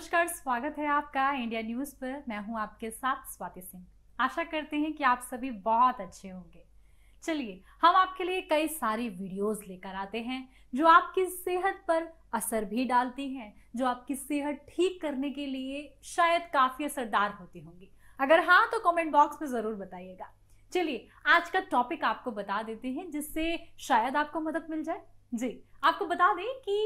नमस्कार स्वागत है आपका इंडिया न्यूज पर मैं हूं आपके साथ स्वाति सिंह आशा करते हैं कि आप सभी बहुत अच्छे होंगे चलिए हम आपके लिए कई सारी वीडियोस लेकर आते हैं जो आपकी सेहत पर असर भी डालती हैं जो आपकी सेहत ठीक करने के लिए शायद काफी असरदार होती होंगी अगर हाँ तो कमेंट बॉक्स में जरूर बताइएगा चलिए आज का टॉपिक आपको बता देते हैं जिससे शायद आपको मदद मिल जाए जी आपको बता दें कि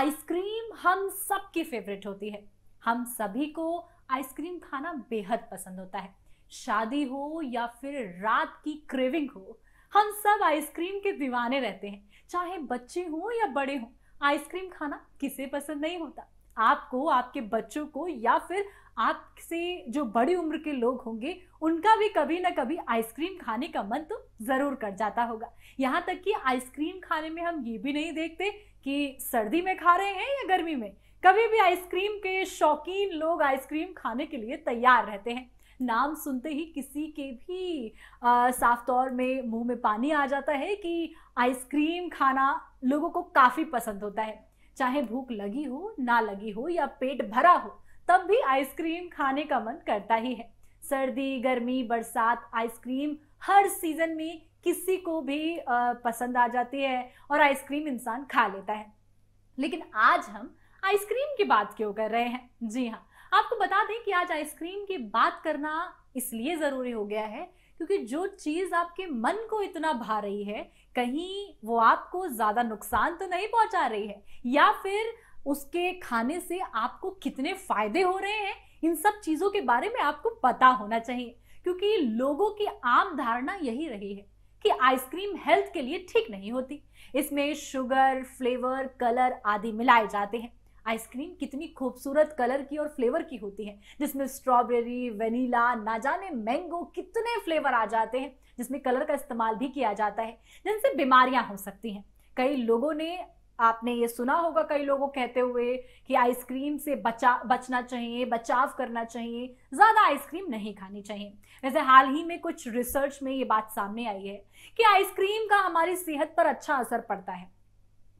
आइसक्रीम हम सबकी फेवरेट होती है हम सभी को आइसक्रीम खाना बेहद पसंद होता है शादी हो या फिर रात की क्रेविंग हो हम सब आइसक्रीम के दीवाने रहते हैं चाहे बच्चे हो या बड़े हो आइसक्रीम खाना किसे पसंद नहीं होता आपको आपके बच्चों को या फिर आपसे जो बड़ी उम्र के लोग होंगे उनका भी कभी ना कभी आइसक्रीम खाने का मन तो ज़रूर कर जाता होगा यहाँ तक कि आइसक्रीम खाने में हम ये भी नहीं देखते कि सर्दी में खा रहे हैं या गर्मी में कभी भी आइसक्रीम के शौकीन लोग आइसक्रीम खाने के लिए तैयार रहते हैं नाम सुनते ही किसी के भी आ, साफ तौर में मुंह में पानी आ जाता है कि आइसक्रीम खाना लोगों को काफ़ी पसंद होता है चाहे भूख लगी हो ना लगी हो या पेट भरा हो तब भी आइसक्रीम खाने का मन करता ही है सर्दी गर्मी बरसात आइसक्रीम हर सीजन में किसी को भी पसंद आ जाती है और आइसक्रीम इंसान खा लेता है लेकिन आज हम आइसक्रीम की बात क्यों कर रहे हैं जी हाँ आपको बता दें कि आज आइसक्रीम की बात करना इसलिए ज़रूरी हो गया है क्योंकि जो चीज़ आपके मन को इतना भा रही है कहीं वो आपको ज़्यादा नुकसान तो नहीं पहुंचा रही है या फिर उसके खाने से आपको कितने फ़ायदे हो रहे हैं इन सब चीज़ों के बारे में आपको पता होना चाहिए क्योंकि लोगों की आम धारणा यही रही है कि आइसक्रीम हेल्थ के लिए ठीक नहीं होती इसमें शुगर फ्लेवर कलर आदि मिलाए जाते हैं आइसक्रीम कितनी खूबसूरत कलर की और फ्लेवर की होती है जिसमें स्ट्रॉबेरी वनीला ना जाने मैंगो कितने फ्लेवर आ जाते हैं जिसमें कलर का इस्तेमाल भी किया जाता है जिनसे बीमारियां हो सकती हैं कई लोगों ने आपने ये सुना होगा कई लोगों कहते हुए कि आइसक्रीम से बचा बचना चाहिए बचाव करना चाहिए ज़्यादा आइसक्रीम नहीं खानी चाहिए वैसे हाल ही में कुछ रिसर्च में ये बात सामने आई है कि आइसक्रीम का हमारी सेहत पर अच्छा असर पड़ता है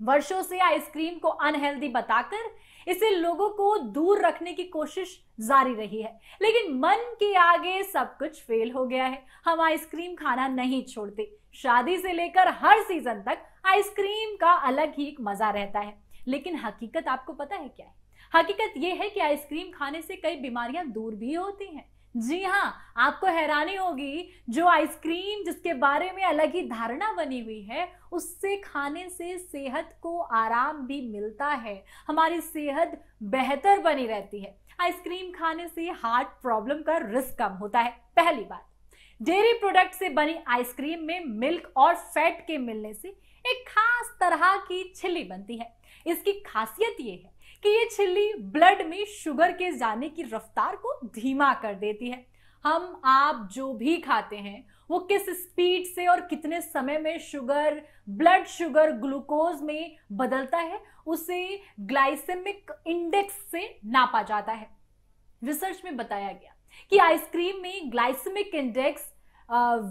वर्षों से आइसक्रीम को अनहेल्दी बताकर इसे लोगों को दूर रखने की कोशिश जारी रही है लेकिन मन के आगे सब कुछ फेल हो गया है हम आइसक्रीम खाना नहीं छोड़ते शादी से लेकर हर सीजन तक आइसक्रीम का अलग ही एक मजा रहता है लेकिन हकीकत आपको पता है क्या है हकीकत यह है कि आइसक्रीम खाने से कई बीमारियां दूर भी होती हैं जी हाँ आपको हैरानी होगी जो आइसक्रीम जिसके बारे में अलग ही धारणा बनी हुई है उससे खाने से सेहत को आराम भी मिलता है हमारी सेहत बेहतर बनी रहती है आइसक्रीम खाने से हार्ट प्रॉब्लम का रिस्क कम होता है पहली बात डेयरी प्रोडक्ट से बनी आइसक्रीम में मिल्क और फैट के मिलने से एक खास तरह की छिली बनती है इसकी खासियत ये है कि ये छिल्ली ब्लड में शुगर के जाने की रफ्तार को धीमा कर देती है हम आप जो भी खाते हैं वो किस स्पीड से और कितने समय में शुगर ब्लड शुगर ग्लूकोज में बदलता है उसे ग्लाइसेमिक इंडेक्स से नापा जाता है रिसर्च में बताया गया कि आइसक्रीम में ग्लाइसेमिक इंडेक्स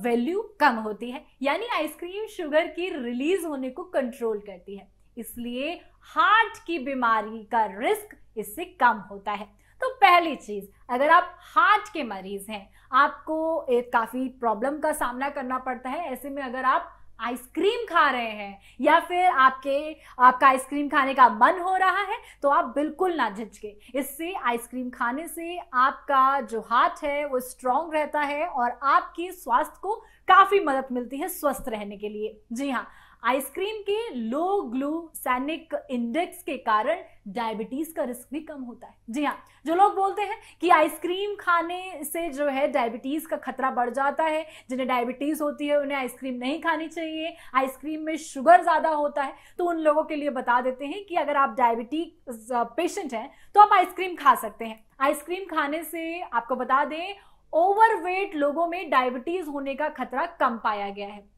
वैल्यू कम होती है यानी आइसक्रीम शुगर की रिलीज होने को कंट्रोल करती है इसलिए हार्ट की बीमारी का रिस्क इससे कम होता है तो पहली चीज अगर आप हार्ट के मरीज हैं आपको एक काफी प्रॉब्लम का सामना करना पड़ता है ऐसे में अगर आप आइसक्रीम खा रहे हैं या फिर आपके आपका आइसक्रीम खाने का मन हो रहा है तो आप बिल्कुल ना झिझके इससे आइसक्रीम खाने से आपका जो हार्ट है वो स्ट्रांग रहता है और आपके स्वास्थ्य को काफ़ी मदद मिलती है स्वस्थ रहने के लिए जी हाँ आइसक्रीम के लो ग्लूसैनिक इंडेक्स के कारण डायबिटीज का रिस्क भी कम होता है जी हाँ जो लोग बोलते हैं कि आइसक्रीम खाने से जो है डायबिटीज का खतरा बढ़ जाता है जिन्हें डायबिटीज होती है उन्हें आइसक्रीम नहीं खानी चाहिए आइसक्रीम में शुगर ज्यादा होता है तो उन लोगों के लिए बता देते हैं कि अगर आप डायबिटीज पेशेंट हैं तो आप आइसक्रीम खा सकते हैं आइसक्रीम खाने से आपको बता दें ओवरवेट लोगों में डायबिटीज होने का खतरा कम पाया गया है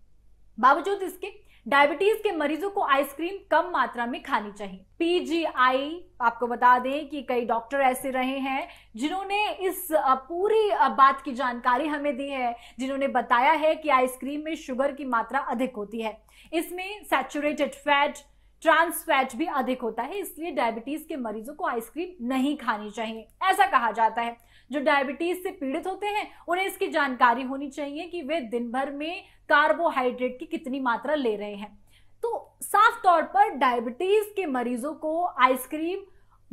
बावजूद इसके डायबिटीज के मरीजों को आइसक्रीम कम मात्रा में खानी चाहिए पीजीआई आपको बता दें कि कई डॉक्टर ऐसे रहे हैं जिन्होंने इस पूरी बात की जानकारी हमें दी है जिन्होंने बताया है कि आइसक्रीम में शुगर की मात्रा अधिक होती है इसमें सैचुरेटेड फैट ट्रांस फैट भी अधिक होता है इसलिए डायबिटीज के मरीजों को आइसक्रीम नहीं खानी चाहिए ऐसा कहा जाता है जो डायबिटीज से पीड़ित होते हैं उन्हें इसकी जानकारी होनी चाहिए कि वे दिन भर में कार्बोहाइड्रेट की कितनी मात्रा ले रहे हैं तो साफ तौर पर डायबिटीज के मरीजों को आइसक्रीम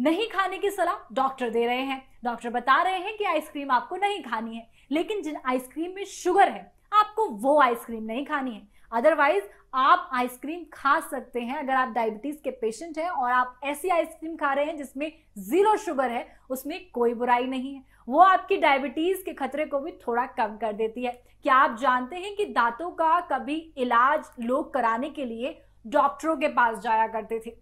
नहीं खाने की सलाह डॉक्टर दे रहे हैं डॉक्टर बता रहे हैं कि आइसक्रीम आपको नहीं खानी है लेकिन जिन आइसक्रीम में शुगर है आपको वो आइसक्रीम नहीं खानी है अदरवाइज आप आइसक्रीम खा सकते हैं अगर आप डायबिटीज के पेशेंट हैं और आप ऐसी आइसक्रीम खा रहे हैं जिसमें जीरो शुगर है उसमें कोई बुराई नहीं है वो आपकी डायबिटीज के खतरे को भी थोड़ा कम कर देती है क्या आप जानते हैं कि दांतों का कभी इलाज लोग कराने के लिए डॉक्टरों के पास जाया करते थे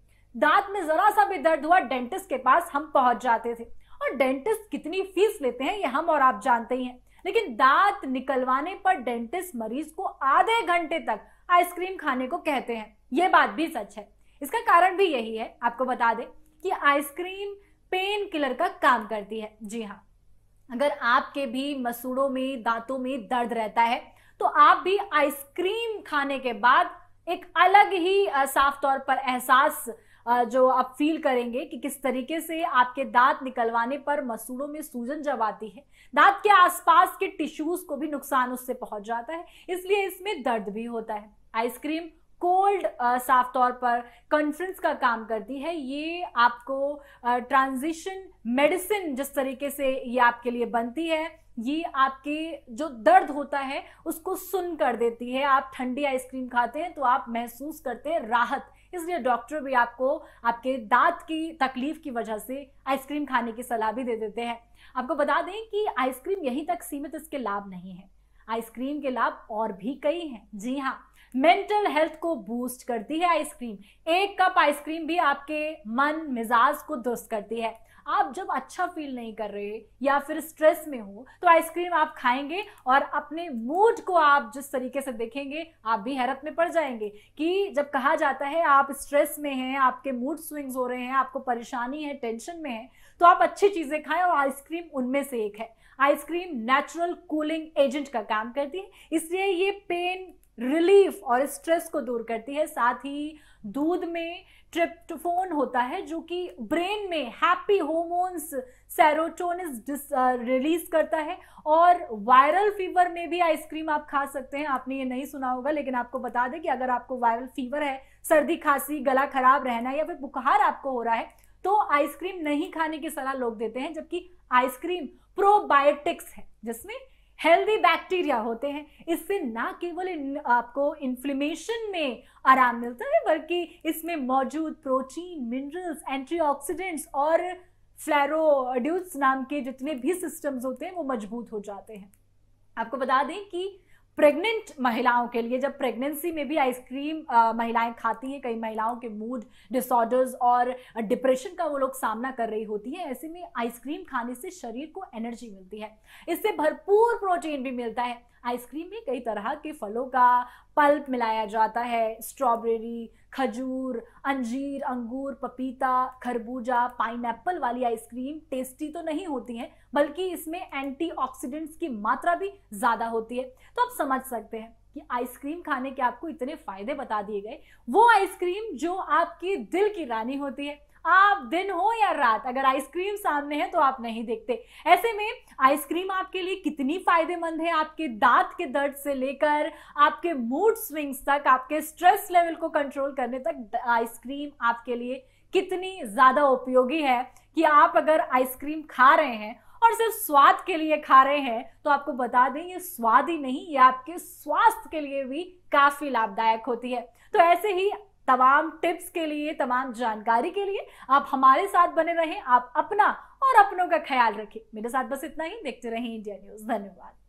दांत में जरा सा भी दर्द हुआ डेंटिस्ट के पास हम पहुंच जाते थे और डेंटिस्ट कितनी फीस लेते हैं ये हम और आप जानते ही हैं लेकिन दांत निकलवाने पर डेंटिस्ट मरीज को आधे घंटे तक आइसक्रीम खाने को कहते हैं यह बात भी सच है इसका कारण भी यही है आपको बता दें कि आइसक्रीम पेन किलर का काम करती है जी हाँ अगर आपके भी मसूड़ों में दांतों में दर्द रहता है तो आप भी आइसक्रीम खाने के बाद एक अलग ही साफ तौर पर एहसास जो आप फील करेंगे कि किस तरीके से आपके दांत निकलवाने पर मसूड़ों में सूजन जब आती है दांत के आसपास के टिश्यूज को भी नुकसान उससे पहुंच जाता है इसलिए इसमें दर्द भी होता है आइसक्रीम कोल्ड साफ तौर पर कंफ्रेंस का काम करती है ये आपको ट्रांजिशन मेडिसिन जिस तरीके से ये आपके लिए बनती है ये आपके जो दर्द होता है उसको सुन कर देती है आप ठंडी आइसक्रीम खाते हैं तो आप महसूस करते हैं राहत इसलिए डॉक्टर भी आपको आपके दांत की तकलीफ की वजह से आइसक्रीम खाने की सलाह भी दे देते हैं आपको बता दें कि आइसक्रीम यहीं तक सीमित इसके लाभ नहीं है आइसक्रीम के लाभ और भी कई हैं जी हाँ मेंटल हेल्थ को बूस्ट करती है आइसक्रीम एक कप आइसक्रीम भी आपके मन मिजाज को दुरुस्त करती है आप जब अच्छा फील नहीं कर रहे या फिर स्ट्रेस में हो तो आइसक्रीम आप खाएंगे और अपने मूड को आप जिस तरीके से देखेंगे आप भी हैरत में पड़ जाएंगे कि जब कहा जाता है आप स्ट्रेस में हैं आपके मूड स्विंग्स हो रहे हैं आपको परेशानी है टेंशन में है तो आप अच्छी चीज़ें खाएं और आइसक्रीम उनमें से एक है आइसक्रीम नेचुरल कूलिंग एजेंट का काम करती है इसलिए ये पेन रिलीज और स्ट्रेस को दूर करती है साथ ही दूध में ट्रिप्टोफोन होता है जो कि ब्रेन में हैप्पी होमोन्स सेरोटोनिस रिलीज करता है और वायरल फीवर में भी आइसक्रीम आप खा सकते हैं आपने ये नहीं सुना होगा लेकिन आपको बता दें कि अगर आपको वायरल फीवर है सर्दी खांसी गला खराब रहना या फिर बुखार आपको हो रहा है तो आइसक्रीम नहीं खाने की सलाह लोग देते हैं जबकि आइसक्रीम प्रोबायोटिक्स है जिसमें हेल्दी बैक्टीरिया होते हैं इससे ना केवल आपको इन्फ्लेमेशन में आराम मिलता है बल्कि इसमें मौजूद प्रोटीन मिनरल्स एंटीऑक्सीडेंट्स और फ्लैरोड्यूस नाम के जितने भी सिस्टम्स होते हैं वो मजबूत हो जाते हैं आपको बता दें कि प्रेग्नेंट महिलाओं के लिए जब प्रेगनेंसी में भी आइसक्रीम महिलाएं खाती हैं कई महिलाओं के मूड डिसऑर्डर्स और डिप्रेशन का वो लोग सामना कर रही होती है ऐसे में आइसक्रीम खाने से शरीर को एनर्जी मिलती है इससे भरपूर प्रोटीन भी मिलता है आइसक्रीम में कई तरह के फलों का पल्प मिलाया जाता है स्ट्रॉबेरी खजूर अंजीर अंगूर पपीता खरबूजा पाइन वाली आइसक्रीम टेस्टी तो नहीं होती हैं बल्कि इसमें एंटीऑक्सीडेंट्स की मात्रा भी ज़्यादा होती है तो आप समझ सकते हैं कि आइसक्रीम खाने के आपको इतने फायदे बता दिए गए वो आइसक्रीम जो आपके दिल की रानी होती है आप दिन हो या रात अगर आइसक्रीम सामने है तो आप नहीं देखते ऐसे में आइसक्रीम आपके लिए कितनी फायदेमंद है आपके दांत के दर्द से लेकर आपके मूड स्विंग्स तक आपके स्ट्रेस लेवल को कंट्रोल करने तक आइसक्रीम आपके लिए कितनी ज़्यादा उपयोगी है कि आप अगर आइसक्रीम खा रहे हैं और सिर्फ स्वाद के लिए खा रहे हैं तो आपको बता दें ये स्वाद ही नहीं ये आपके स्वास्थ्य के लिए भी काफ़ी लाभदायक होती है तो ऐसे ही तमाम टिप्स के लिए तमाम जानकारी के लिए आप हमारे साथ बने रहें आप अपना और अपनों का ख्याल रखें मेरे साथ बस इतना ही देखते रहें इंडिया न्यूज धन्यवाद